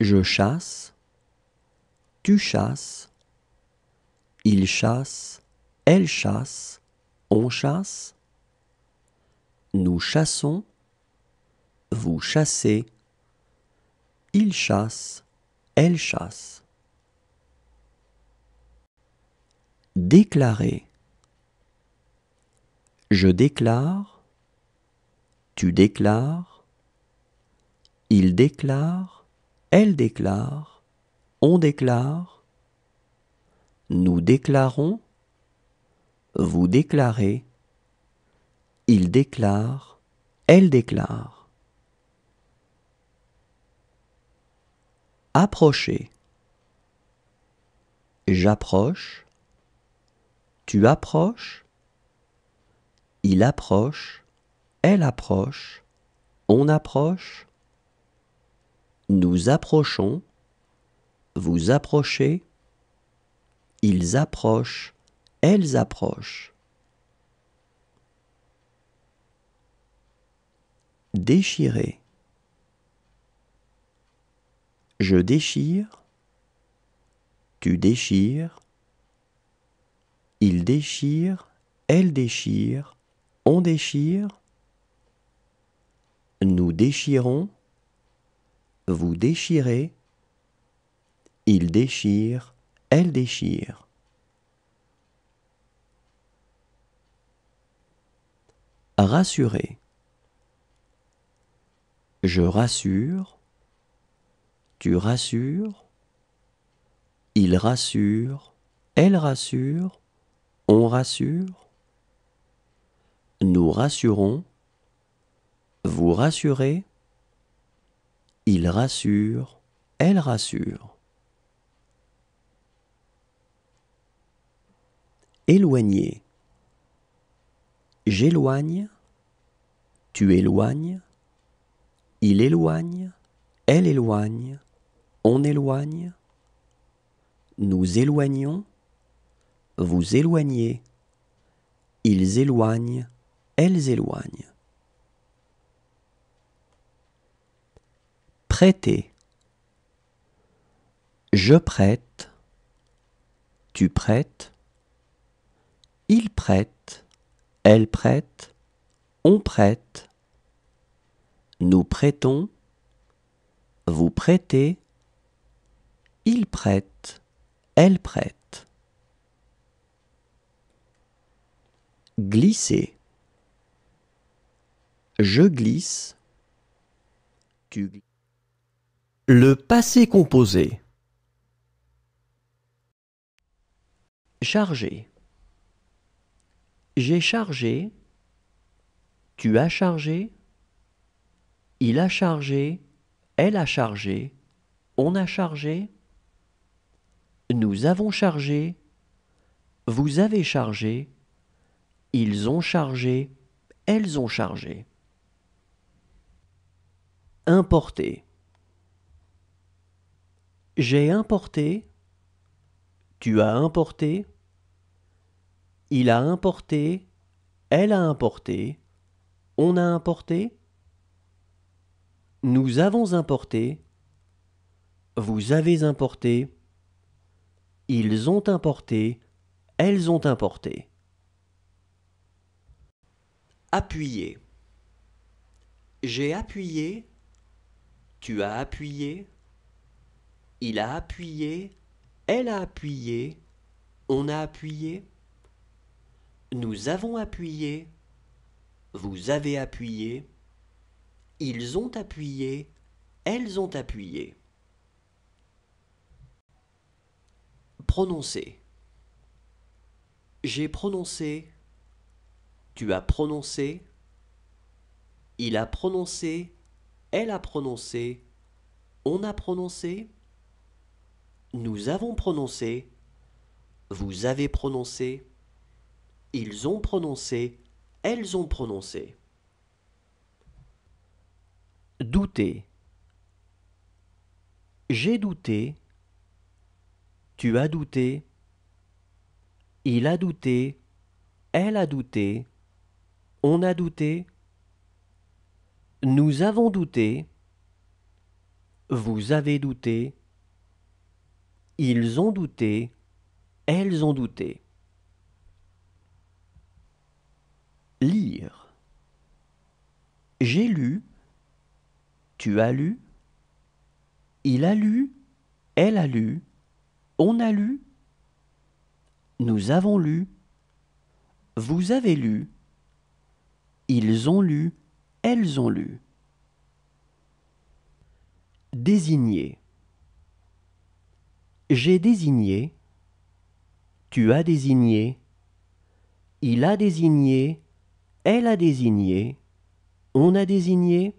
je chasse, tu chasses, il chasse, elle chasse, on chasse, nous chassons, vous chassez, il chasse, elle chasse. Déclarer. Je déclare, tu déclares, il déclare, elle déclare, on déclare, nous déclarons, vous déclarez, il déclare, elle déclare. Approcher. J'approche, tu approches, il approche, elle approche, on approche, nous approchons, vous approchez, ils approchent, elles approchent. Déchirer. Je déchire, tu déchires, il déchire, elle déchire, on déchire, nous déchirons, vous déchirez, il déchire, elle déchire. Rassurer. Je rassure, tu rassures, il rassure, elle rassure, on rassure, nous rassurons, vous rassurez, il rassure, elle rassure. Éloigner. J'éloigne, tu éloignes, il éloigne, elle éloigne, on éloigne, nous éloignons, vous éloignez, ils éloignent, elles éloignent. Prêter. Je prête. Tu prêtes. Il prête. Elle prête. On prête. Nous prêtons. Vous prêtez. Il prête. Elle prête. Glisser. Je glisse. Tu glisses. Le passé composé. Chargé. J'ai chargé. Tu as chargé. Il a chargé. Elle a chargé. On a chargé. Nous avons chargé. Vous avez chargé. Ils ont chargé. Elles ont chargé. Importer. J'ai importé, tu as importé, il a importé, elle a importé, on a importé, nous avons importé, vous avez importé, ils ont importé, elles ont importé. Appuyer. J'ai appuyé, tu as appuyé, il a appuyé, elle a appuyé, on a appuyé, nous avons appuyé, vous avez appuyé, ils ont appuyé, elles ont appuyé. Prononcer. J'ai prononcé, tu as prononcé, il a prononcé, elle a prononcé, on a prononcé. Nous avons prononcé. Vous avez prononcé. Ils ont prononcé. Elles ont prononcé. Douter. J'ai douté. Tu as douté. Il a douté. Elle a douté. On a douté. Nous avons douté. Vous avez douté. Ils ont douté, elles ont douté. Lire. J'ai lu, tu as lu, il a lu, elle a lu, on a lu, nous avons lu, vous avez lu, ils ont lu, elles ont lu. Désigner. J'ai désigné, tu as désigné, il a désigné, elle a désigné, on a désigné,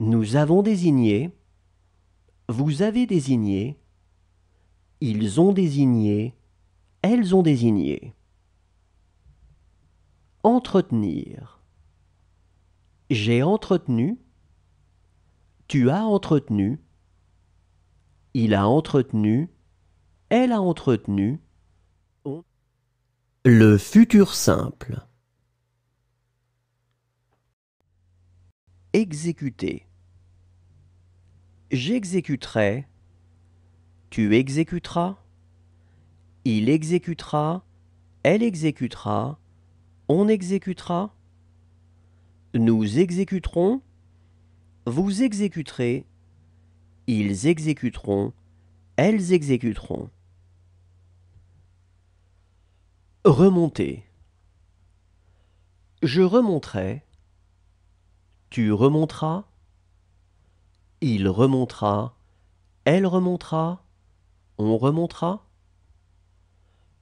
nous avons désigné, vous avez désigné, ils ont désigné, elles ont désigné. Entretenir. J'ai entretenu, tu as entretenu, il a entretenu, elle a entretenu, Le futur simple. Exécuter. J'exécuterai. Tu exécuteras. Il exécutera. Elle exécutera. On exécutera. Nous exécuterons. Vous exécuterez. Ils exécuteront, elles exécuteront. Remonter. Je remonterai. Tu remonteras. Il remontera. Elle remontera. On remontera.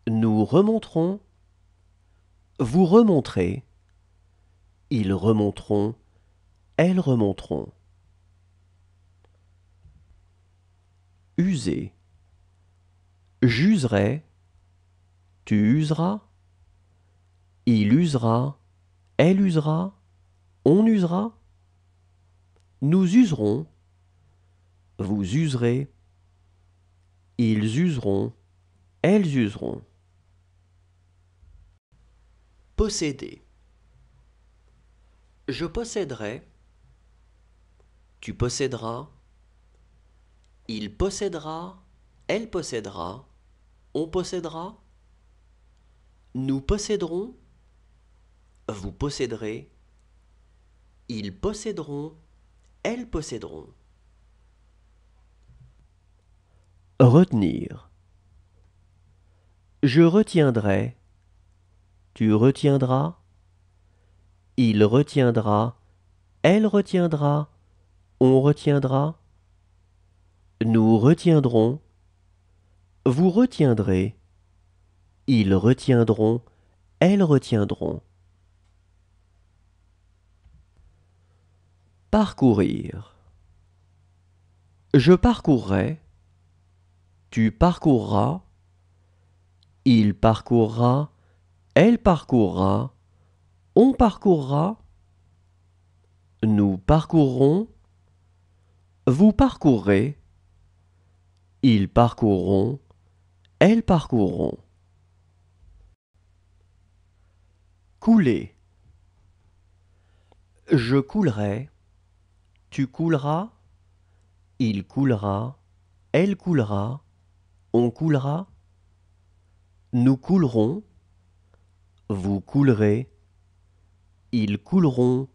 Nous remonterons. Vous remonterez. Ils remonteront. Elles remonteront. user. J'userai, tu useras, il usera, elle usera, on usera. Nous userons, vous userez, ils useront, elles useront. Posséder. Je posséderai, tu posséderas, il possédera, elle possédera, on possédera, nous posséderons, vous posséderez, ils posséderont, elles posséderont. Retenir. Je retiendrai, tu retiendras, il retiendra, elle retiendra, on retiendra. Nous retiendrons. Vous retiendrez. Ils retiendront. Elles retiendront. Parcourir. Je parcourrai. Tu parcourras. Il parcourra. Elle parcourra. On parcourra. Nous parcourrons. Vous parcourrez. Ils parcourront. Elles parcourront. Couler. Je coulerai. Tu couleras. Il coulera. Elle coulera. On coulera. Nous coulerons. Vous coulerez. Ils couleront.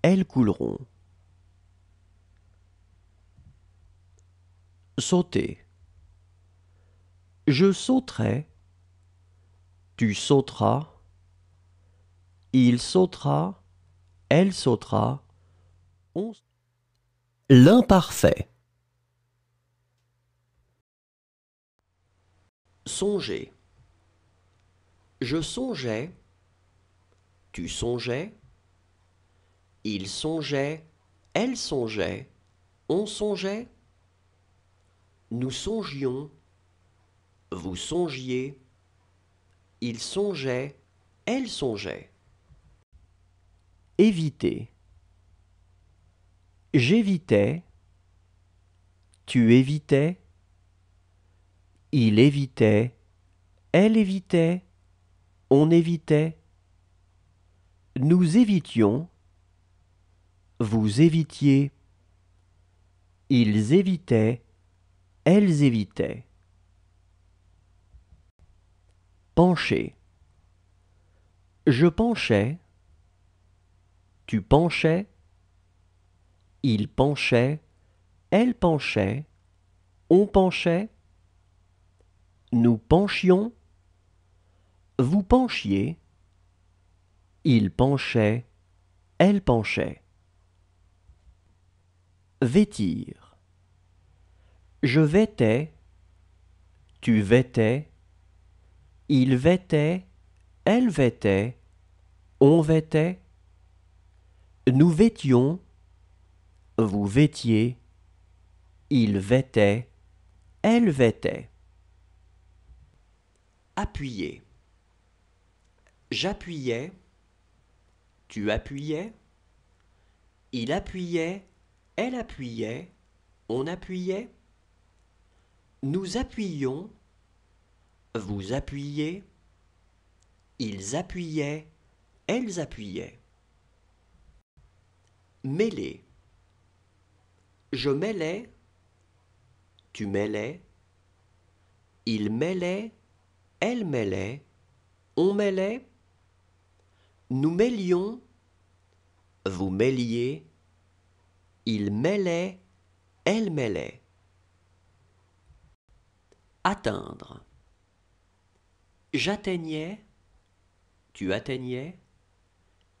Elles couleront. Sauter. Je sauterai. Tu sauteras. Il sautera. Elle sautera. On... L'imparfait. Songer. Je songeais. Tu songeais. Il songeait. Elle songeait. On songeait. Nous songions, vous songiez, il songeait, elle songeait. Éviter. J'évitais, tu évitais, il évitait, elle évitait, on évitait. Nous évitions, vous évitiez, ils évitaient, elles évitaient. Pencher. Je penchais. Tu penchais. Il penchait. Elle penchait. On penchait. Nous penchions. Vous penchiez. Il penchait. Elle penchait. Vêtir. Je vêtais, tu vêtais, il vêtait, elle vêtait, on vêtait, nous vêtions, vous vêtiez, il vêtait, elle vêtait. Appuyer. J'appuyais, tu appuyais, il appuyait, elle appuyait, on appuyait. Nous appuyons, vous appuyez, ils appuyaient, elles appuyaient. Mêler. Je mêlais, tu mêlais, il mêlait, elle mêlait, on mêlait, nous mêlions, vous mêliez, ils mêlait, elle mêlait. Atteindre. J'atteignais, tu atteignais,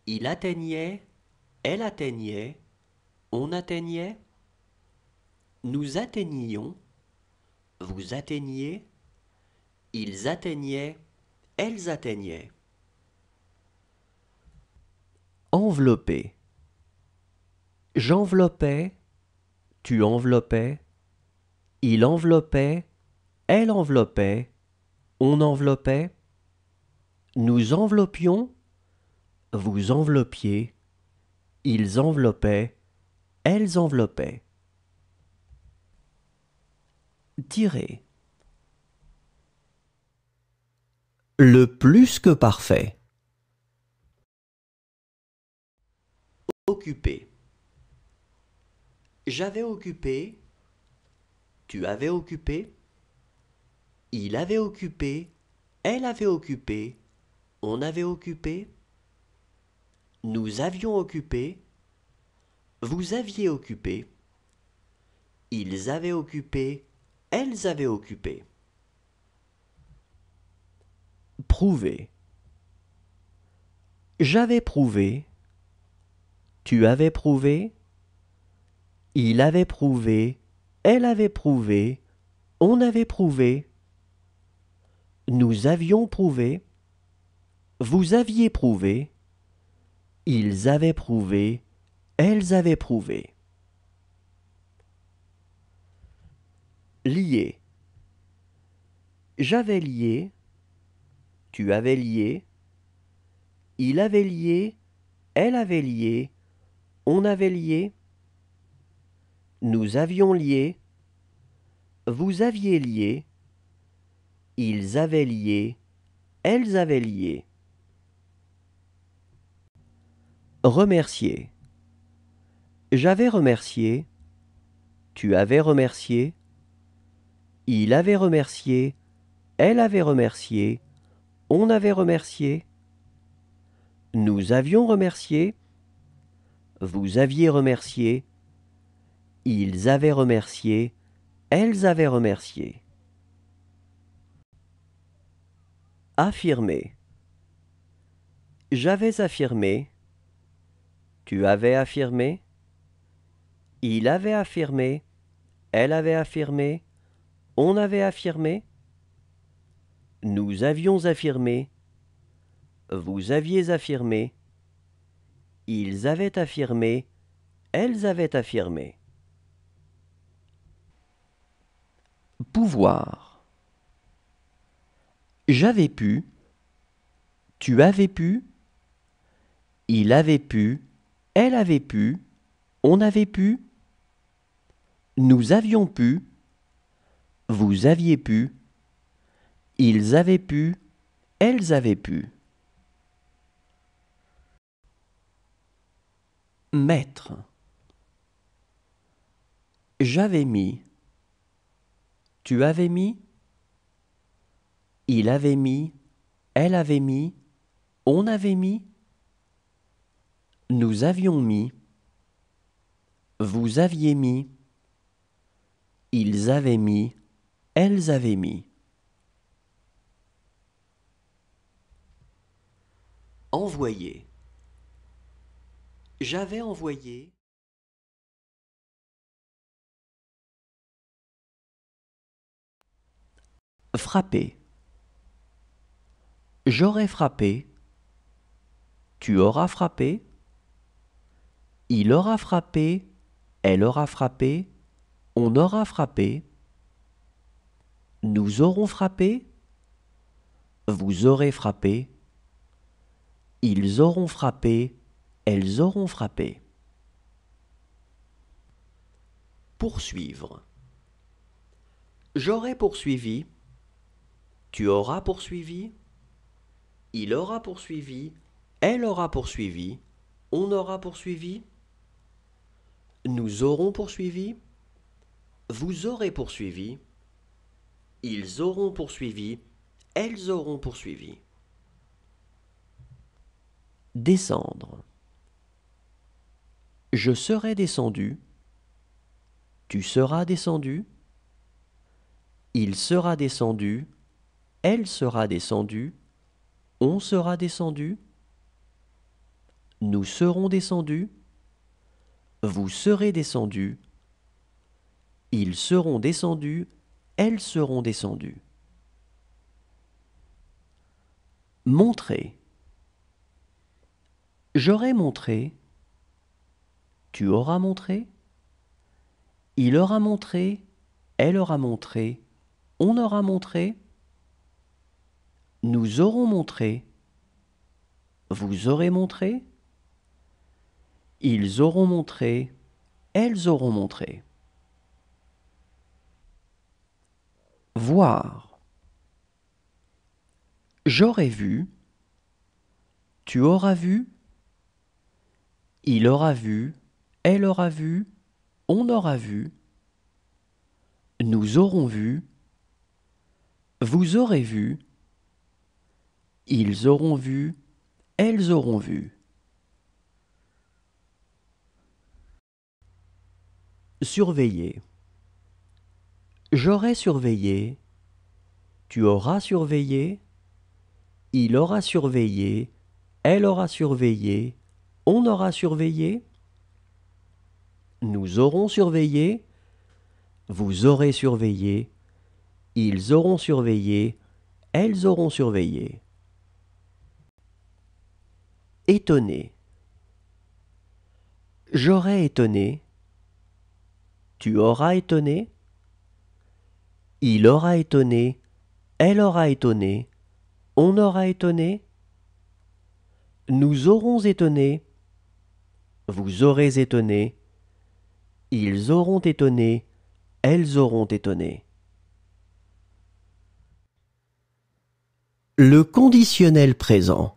il atteignait, elle atteignait, on atteignait, nous atteignions, vous atteigniez, ils atteignaient, elles atteignaient. Envelopper. J'enveloppais, tu enveloppais, il enveloppait, elle enveloppait, on enveloppait, nous enveloppions, vous enveloppiez, ils enveloppaient, elles enveloppaient. Tirer. Le plus que parfait. Occupé. J'avais occupé. Tu avais occupé. Il avait occupé, elle avait occupé, on avait occupé, nous avions occupé, vous aviez occupé, ils avaient occupé, elles avaient occupé. Prouver. J'avais prouvé, tu avais prouvé, il avait prouvé, elle avait prouvé, on avait prouvé. Nous avions prouvé, vous aviez prouvé, ils avaient prouvé, elles avaient prouvé. Lié. J'avais lié, tu avais lié, il avait lié, elle avait lié, on avait lié, nous avions lié, vous aviez lié, ils avaient lié, elles avaient lié. Remercier. J'avais remercié, tu avais remercié, il avait remercié, elle avait remercié, on avait remercié, nous avions remercié, vous aviez remercié, ils avaient remercié, elles avaient remercié. Affirmer. J'avais affirmé. Tu avais affirmé. Il avait affirmé. Elle avait affirmé. On avait affirmé. Nous avions affirmé. Vous aviez affirmé. Ils avaient affirmé. Elles avaient affirmé. Pouvoir. J'avais pu, tu avais pu, il avait pu, elle avait pu, on avait pu, nous avions pu, vous aviez pu, ils avaient pu, elles avaient pu. Maître. J'avais mis. Tu avais mis. Il avait mis, elle avait mis, on avait mis, nous avions mis, vous aviez mis, ils avaient mis, elles avaient mis. Envoyer. J'avais envoyé. Frapper. J'aurai frappé. Tu auras frappé. Il aura frappé. Elle aura frappé. On aura frappé. Nous aurons frappé. Vous aurez frappé. Ils auront frappé. Elles auront frappé. Poursuivre. J'aurai poursuivi. Tu auras poursuivi. Il aura poursuivi, elle aura poursuivi, on aura poursuivi, nous aurons poursuivi, vous aurez poursuivi, ils auront poursuivi, elles auront poursuivi. Descendre. Je serai descendu, tu seras descendu, il sera descendu, elle sera descendue, on sera descendu. Nous serons descendus. Vous serez descendus. Ils seront descendus. Elles seront descendues. Montrer. J'aurai montré. Tu auras montré. Il aura montré. Elle aura montré. On aura montré. Nous aurons montré. Vous aurez montré. Ils auront montré. Elles auront montré. Voir. J'aurai vu. Tu auras vu. Il aura vu. Elle aura vu. On aura vu. Nous aurons vu. Vous aurez vu. Ils auront vu, elles auront vu. Surveiller. J'aurai surveillé, tu auras surveillé, il aura surveillé, elle aura surveillé, on aura surveillé, nous aurons surveillé, vous aurez surveillé, ils auront surveillé, elles auront surveillé. Étonné. J'aurais étonné. Tu auras étonné. Il aura étonné. Elle aura étonné. On aura étonné. Nous aurons étonné. Vous aurez étonné. Ils auront étonné. Elles auront étonné. Le conditionnel présent.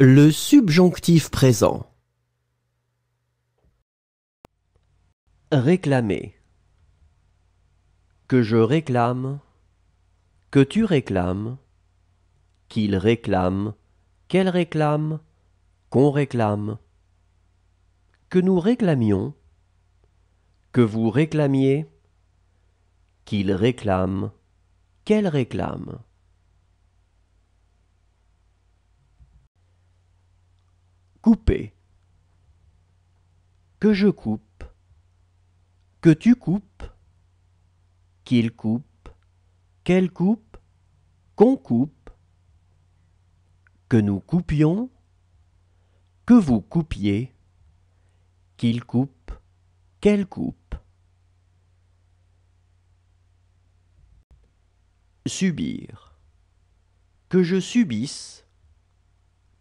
Le subjonctif présent. Réclamer. Que je réclame, que tu réclames, qu'il réclame, qu'elle réclame, qu'on réclame. Que nous réclamions, que vous réclamiez, qu'il réclame, qu'elle réclame. couper. Que je coupe, que tu coupes, qu'il coupe, qu'elle coupe, qu'on coupe, que nous coupions, que vous coupiez, qu'il coupe, qu'elle coupe. Subir. Que je subisse,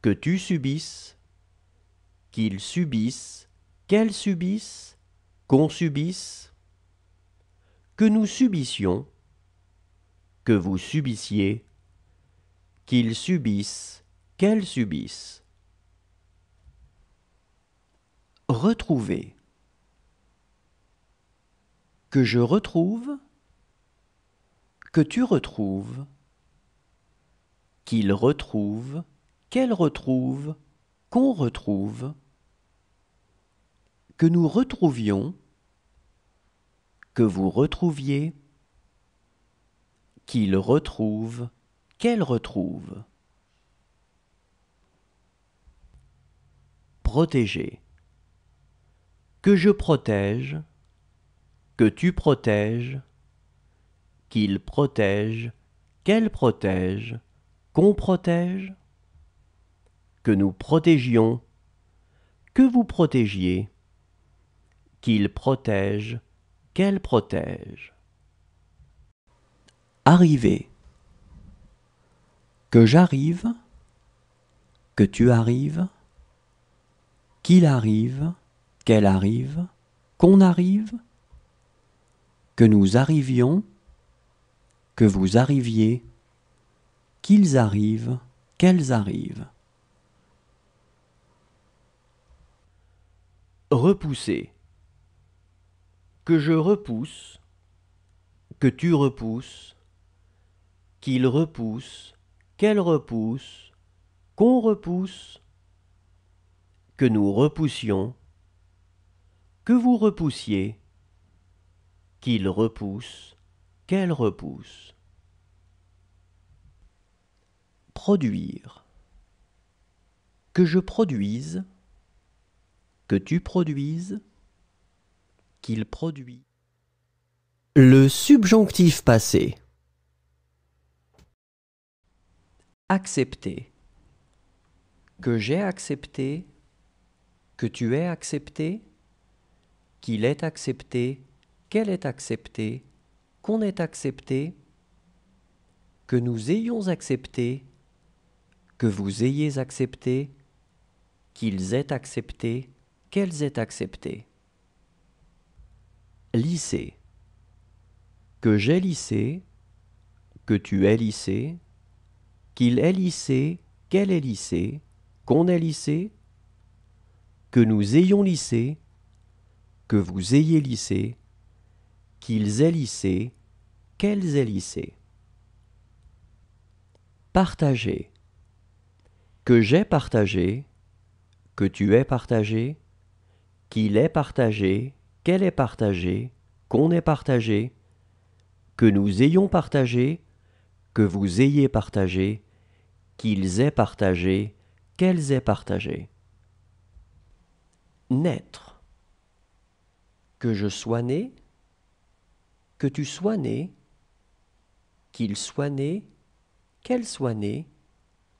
que tu subisses, qu'ils subissent, qu'elles subissent, qu'on subisse, que nous subissions, que vous subissiez, qu'ils subissent, qu'elles subissent. Retrouver. Que je retrouve, que tu retrouves, qu'il retrouve, qu'elle retrouve, qu'on retrouve que nous retrouvions, que vous retrouviez, qu'il retrouve, qu'elle retrouve. Protéger. Que je protège, que tu protèges, qu'il protège, qu'elle protège, qu'on protège, que nous protégions, que vous protégiez qu'il protège, qu'elle protège. Arriver. Que j'arrive, que tu arrives, qu'il arrive, qu'elle arrive, qu'on arrive, que nous arrivions, que vous arriviez, qu'ils arrivent, qu'elles arrivent. Repousser que je repousse, que tu repousses, qu'il repousse, qu'elle repousse, qu'on repousse, que nous repoussions, que vous repoussiez, qu'il repousse, qu'elle repousse. Produire. Que je produise, que tu produises, qu'il produit. Le subjonctif passé. Accepter. Que j'ai accepté, que tu aies accepté, qu'il est accepté, qu'elle est acceptée, qu'on est accepté, que nous ayons accepté, que vous ayez accepté, qu'ils aient accepté, qu'elles aient accepté lycée. Que j'ai lissé, que tu es lycée, qu'il est lycée, qu'elle est lycée, qu'on est lissé, que nous ayons lissé, que vous ayez lissé, qu'ils aient lissé, qu'elles aient lycée. Partager. Que j'ai partagé, que tu aies partagé, qu'il est partagé, qu'elle est partagé, qu'on est partagé, que nous ayons partagé, que vous ayez partagé, qu'ils aient partagé, qu'elles aient partagé. Naître. Que je sois né, que tu sois né, qu'il soit né, qu'elle soit née,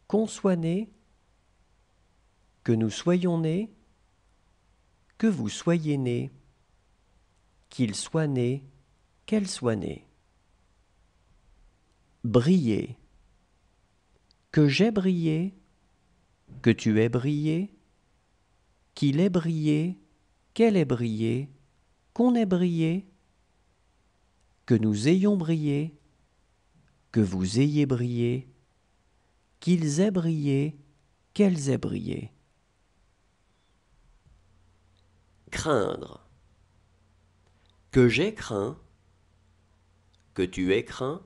qu'on soit né, que nous soyons nés, que vous soyez nés qu'il soit né, qu'elle soit née. Briller. Que j'ai brillé, que tu aies brillé, qu'il ait brillé, qu'elle ait brillé, qu'on ait brillé, que nous ayons brillé, que vous ayez brillé, qu'ils aient brillé, qu'elles aient brillé. Craindre que j'ai craint, que tu aies craint,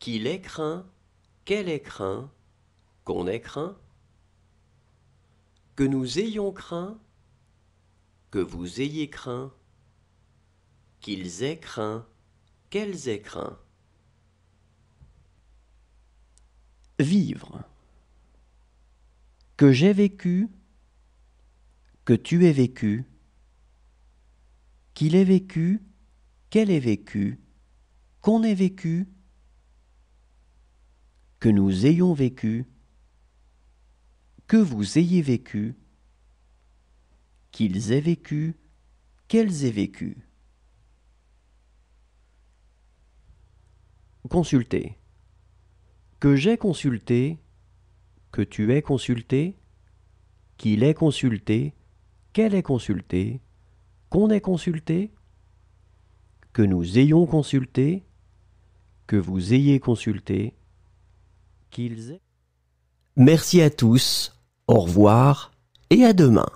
qu'il ait craint, qu'elle ait craint, qu'on ait craint, que nous ayons craint, que vous ayez craint, qu'ils aient craint, qu'elles aient craint. Vivre. Que j'ai vécu, que tu aies vécu, qu'il ait vécu, qu'elle ait vécu, qu'on ait vécu, que nous ayons vécu, que vous ayez vécu, qu'ils aient vécu, qu'elles aient vécu. Consulter. Que j'ai consulté, que tu aies consulté, qu'il ait consulté, qu'elle ait consulté, qu'on ait consulté, que nous ayons consulté, que vous ayez consulté, qu'ils aient. Merci à tous, au revoir et à demain.